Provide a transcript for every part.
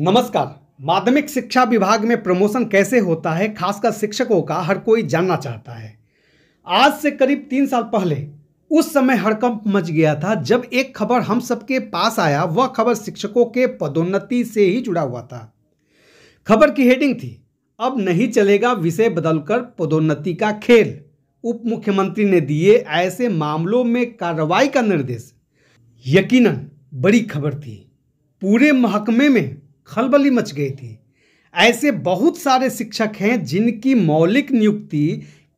नमस्कार माध्यमिक शिक्षा विभाग में प्रमोशन कैसे होता है खासकर शिक्षकों का हर कोई जानना चाहता है आज से करीब तीन साल पहले उस समय हड़कंप मच गया था जब एक खबर हम सबके पास आया वह खबर शिक्षकों के पदोन्नति से ही जुड़ा हुआ था खबर की हेडिंग थी अब नहीं चलेगा विषय बदलकर पदोन्नति का खेल उप मुख्यमंत्री ने दिए ऐसे मामलों में कार्रवाई का निर्देश यकीनन बड़ी खबर थी पूरे महकमे में खलबली मच गई थी ऐसे बहुत सारे शिक्षक हैं जिनकी मौलिक नियुक्ति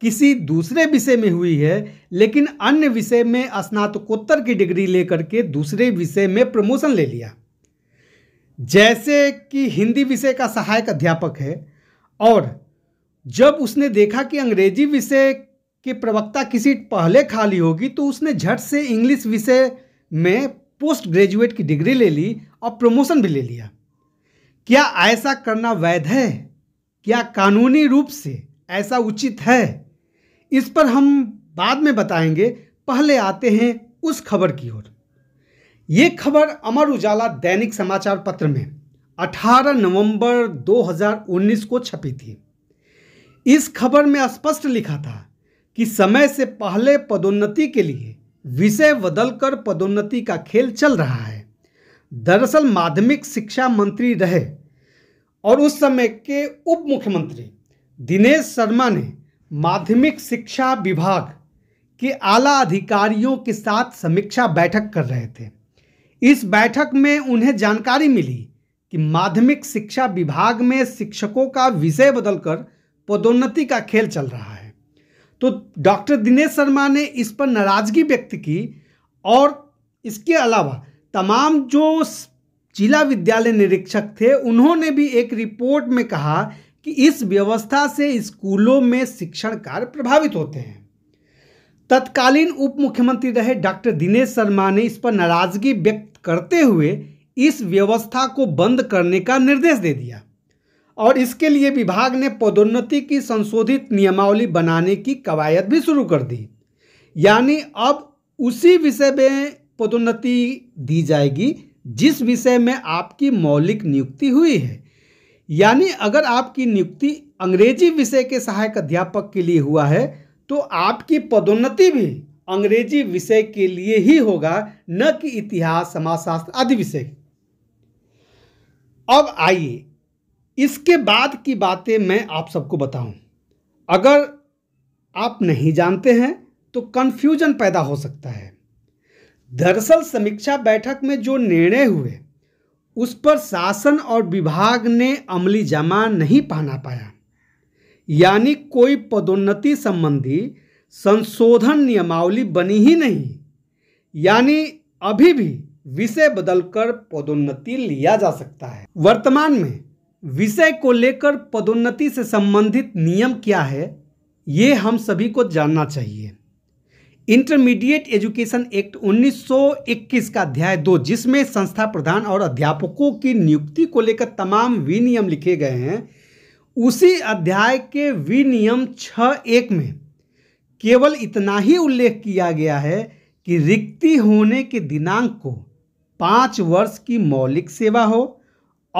किसी दूसरे विषय में हुई है लेकिन अन्य विषय में स्नातकोत्तर की डिग्री लेकर के दूसरे विषय में प्रमोशन ले लिया जैसे कि हिंदी विषय का सहायक अध्यापक है और जब उसने देखा कि अंग्रेजी विषय के प्रवक्ता की सीट पहले खाली होगी तो उसने झट से इंग्लिश विषय में पोस्ट ग्रेजुएट की डिग्री ले ली और प्रमोशन भी ले लिया क्या ऐसा करना वैध है क्या कानूनी रूप से ऐसा उचित है इस पर हम बाद में बताएंगे पहले आते हैं उस खबर की ओर ये खबर अमर उजाला दैनिक समाचार पत्र में 18 नवंबर 2019 को छपी थी इस खबर में स्पष्ट लिखा था कि समय से पहले पदोन्नति के लिए विषय बदलकर पदोन्नति का खेल चल रहा है दरअसल माध्यमिक शिक्षा मंत्री रहे और उस समय के उप मुख्यमंत्री दिनेश शर्मा ने माध्यमिक शिक्षा विभाग के आला अधिकारियों के साथ समीक्षा बैठक कर रहे थे इस बैठक में उन्हें जानकारी मिली कि माध्यमिक शिक्षा विभाग में शिक्षकों का विषय बदलकर पदोन्नति का खेल चल रहा है तो डॉक्टर दिनेश शर्मा ने इस पर नाराजगी व्यक्त की और इसके अलावा तमाम जो जिला विद्यालय निरीक्षक थे उन्होंने भी एक रिपोर्ट में कहा कि इस व्यवस्था से स्कूलों में शिक्षण कार्य प्रभावित होते हैं तत्कालीन उप मुख्यमंत्री रहे डॉक्टर दिनेश शर्मा ने इस पर नाराजगी व्यक्त करते हुए इस व्यवस्था को बंद करने का निर्देश दे दिया और इसके लिए विभाग ने पदोन्नति की संशोधित नियमावली बनाने की कवायद भी शुरू कर दी यानी अब उसी विषय में पदोन्नति दी जाएगी जिस विषय में आपकी मौलिक नियुक्ति हुई है यानी अगर आपकी नियुक्ति अंग्रेजी विषय के सहायक अध्यापक के लिए हुआ है तो आपकी पदोन्नति भी अंग्रेजी विषय के लिए ही होगा न कि इतिहास समाजशास्त्र आदि विषय अब आइए इसके बाद की बातें मैं आप सबको बताऊं। अगर आप नहीं जानते हैं तो कन्फ्यूजन पैदा हो सकता है दरअसल समीक्षा बैठक में जो निर्णय हुए उस पर शासन और विभाग ने अमली जमा नहीं पहना पाया यानी कोई पदोन्नति संबंधी संशोधन नियमावली बनी ही नहीं यानी अभी भी विषय बदलकर पदोन्नति लिया जा सकता है वर्तमान में विषय को लेकर पदोन्नति से संबंधित नियम क्या है ये हम सभी को जानना चाहिए इंटरमीडिएट एजुकेशन एक्ट 1921 का अध्याय दो जिसमें संस्था प्रधान और अध्यापकों की नियुक्ति को लेकर तमाम विनियम लिखे गए हैं उसी अध्याय के विनियम छः एक में केवल इतना ही उल्लेख किया गया है कि रिक्ति होने के दिनांक को पाँच वर्ष की मौलिक सेवा हो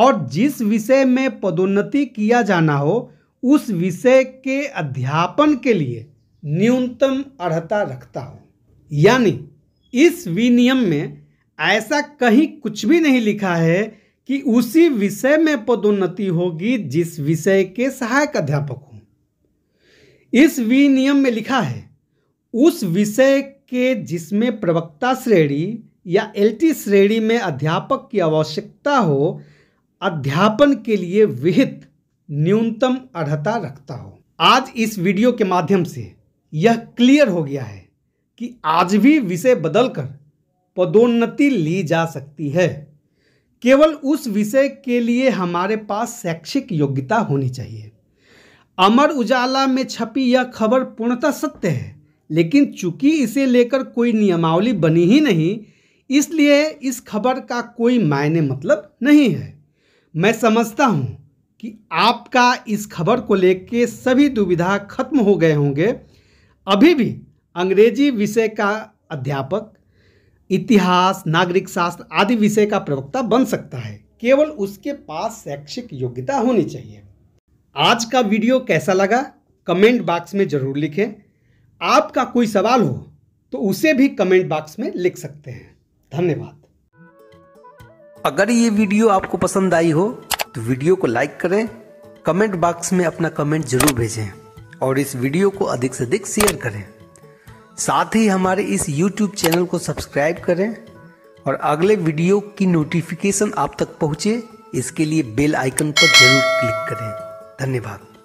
और जिस विषय में पदोन्नति किया जाना हो उस विषय के अध्यापन के लिए न्यूनतम अर्हता रखता हो यानी इस विनियम में ऐसा कहीं कुछ भी नहीं लिखा है कि उसी विषय में पदोन्नति होगी जिस विषय के सहायक अध्यापक हों इस विनियम में लिखा है उस विषय के जिसमें प्रवक्ता श्रेणी या एलटी श्रेणी में अध्यापक की आवश्यकता हो अध्यापन के लिए विहित न्यूनतम अर्हता रखता हो आज इस वीडियो के माध्यम से यह क्लियर हो गया है कि आज भी विषय बदलकर पदोन्नति ली जा सकती है केवल उस विषय के लिए हमारे पास शैक्षिक योग्यता होनी चाहिए अमर उजाला में छपी यह खबर पूर्णतः सत्य है लेकिन चूंकि इसे लेकर कोई नियमावली बनी ही नहीं इसलिए इस खबर का कोई मायने मतलब नहीं है मैं समझता हूँ कि आपका इस खबर को लेकर सभी दुविधा खत्म हो गए होंगे अभी भी अंग्रेजी विषय का अध्यापक इतिहास नागरिक शास्त्र आदि विषय का प्रवक्ता बन सकता है केवल उसके पास शैक्षिक योग्यता होनी चाहिए आज का वीडियो कैसा लगा कमेंट बॉक्स में ज़रूर लिखें आपका कोई सवाल हो तो उसे भी कमेंट बॉक्स में लिख सकते हैं धन्यवाद अगर ये वीडियो आपको पसंद आई हो तो वीडियो को लाइक करें कमेंट बॉक्स में अपना कमेंट जरूर भेजें और इस वीडियो को अधिक से अधिक शेयर करें साथ ही हमारे इस YouTube चैनल को सब्सक्राइब करें और अगले वीडियो की नोटिफिकेशन आप तक पहुंचे इसके लिए बेल आइकन पर जरूर क्लिक करें धन्यवाद